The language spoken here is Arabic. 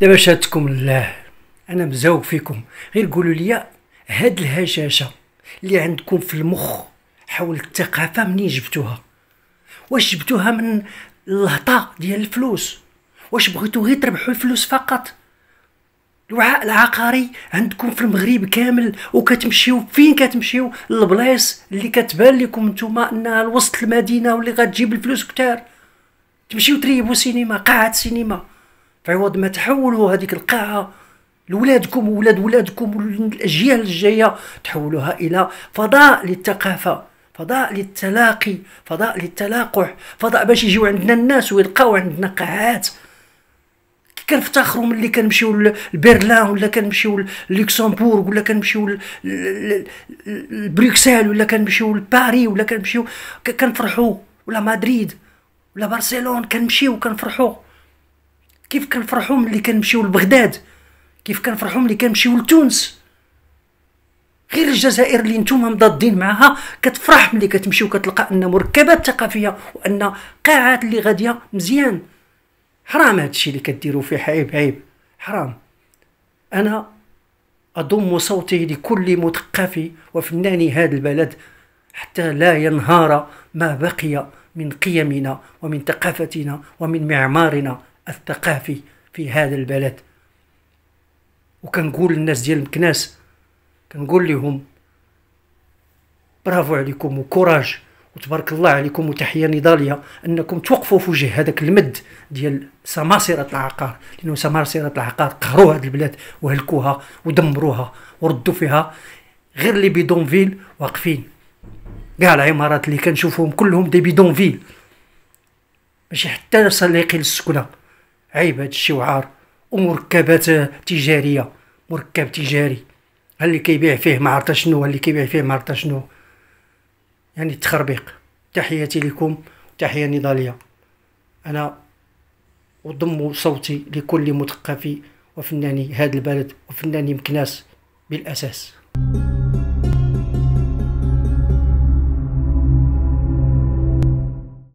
دابا شهادتكم الله انا مزوق فيكم غير قولوا لي هاد الهشاشه اللي عندكم في المخ حول الثقافه منين جبتوها واش جبتوها من الهطا ديال الفلوس واش بغيتو غير تربحوا الفلوس فقط الوعاء العقاري عندكم في المغرب كامل وكتمشيو فين كتمشيو للبلايص اللي كتبان لكم نتوما انها الوسط المدينه واللي غتجيب الفلوس كتار تمشيو تريبو سينما قاعه سينما في عوض ما تحولوا هذيك القاعه لولادكم وولاد ولادكم والاجيال الجايه تحولوها الى فضاء للثقافه فضاء للتلاقي فضاء للتلاقح فضاء باش يجيو عندنا الناس ويلقاو عندنا قاعات كنفتخروا ملي كنمشيو لبرلين ولا كنمشيو للوكسمبورغ ولا كنمشيو لبروكسل ولا كنمشيو لباري ولا كنمشيو كنفرحوا ولا مدريد ولا برشلون كنمشيو كنفرحوا كيف كنفرحوا ملي كنمشيو لبغداد كيف كنفرحوا ملي كنمشيو لتونس غير الجزائر اللي نتوما مضادين معاها كتفرح ملي كتمشيو كتلقى ان مركبات ثقافيه وان قاعات اللي غاديه مزيان حرام هادشي اللي كديروا فيه عيب عيب حرام انا اضم صوتي لكل مثقف وفنان هذا البلد حتى لا ينهار ما بقي من قيمنا ومن ثقافتنا ومن معمارنا الثقافي في هذا البلد وكنقول للناس ديال مكناس كنقول لهم برافو عليكم وكوراج وتبارك الله عليكم وتحيه نضاليه انكم توقفوا في وجه هذاك المد ديال سماسره العقار لانه سماسره العقار قهروا هذه البلاد وهلكوها ودمروها وردوا فيها غير لي بيدونفيل واقفين كاع العمارات اللي كنشوفوهم كلهم دي بيدونفيل ماشي حتى سليقي للسكنه عيب هاد الشي وعار ومركبات تجاريه مركب تجاري هل اللي كيبيع فيه ما شنو هل اللي كيبيع فيه ما شنو يعني التخربيق تحياتي لكم تحية نضالية أنا أضم صوتي لكل مثقف وفناني هذا البلد وفناني مكناس بالأساس